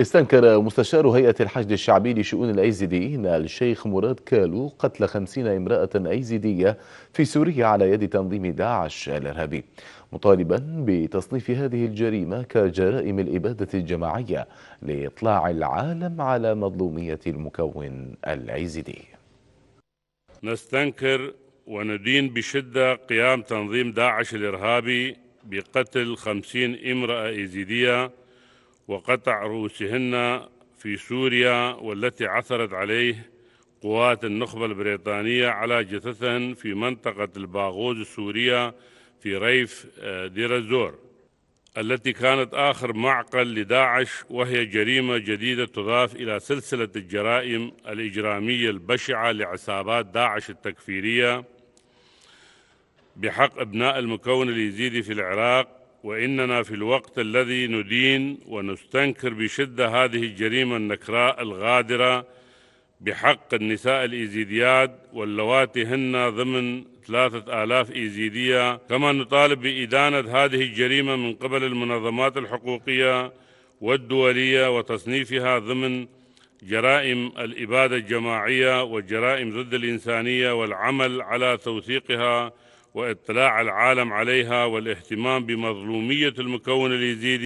استنكر مستشار هيئة الحشد الشعبي لشؤون الأيزيديين الشيخ مراد كالو قتل خمسين امرأة أيزيدية في سوريا على يد تنظيم داعش الإرهابي مطالبا بتصنيف هذه الجريمة كجرائم الإبادة الجماعية لإطلاع العالم على مظلومية المكون الأيزيدي نستنكر وندين بشدة قيام تنظيم داعش الإرهابي بقتل خمسين امرأة أيزيدية وقطع رؤوسهن في سوريا والتي عثرت عليه قوات النخبة البريطانية على جثثهن في منطقة الباغوز السورية في ريف آه، دير الزور التي كانت آخر معقل لداعش وهي جريمة جديدة تضاف إلى سلسلة الجرائم الإجرامية البشعة لعصابات داعش التكفيرية بحق أبناء المكون اليزيدي في العراق وإننا في الوقت الذي ندين ونستنكر بشدة هذه الجريمة النكراء الغادرة بحق النساء الإيزيديات واللواتي هن ضمن ثلاثة آلاف إيزيدية كما نطالب بإدانة هذه الجريمة من قبل المنظمات الحقوقية والدولية وتصنيفها ضمن جرائم الإبادة الجماعية والجرائم ضد الإنسانية والعمل على توثيقها واطلاع العالم عليها والاهتمام بمظلومية المكون اليزيدي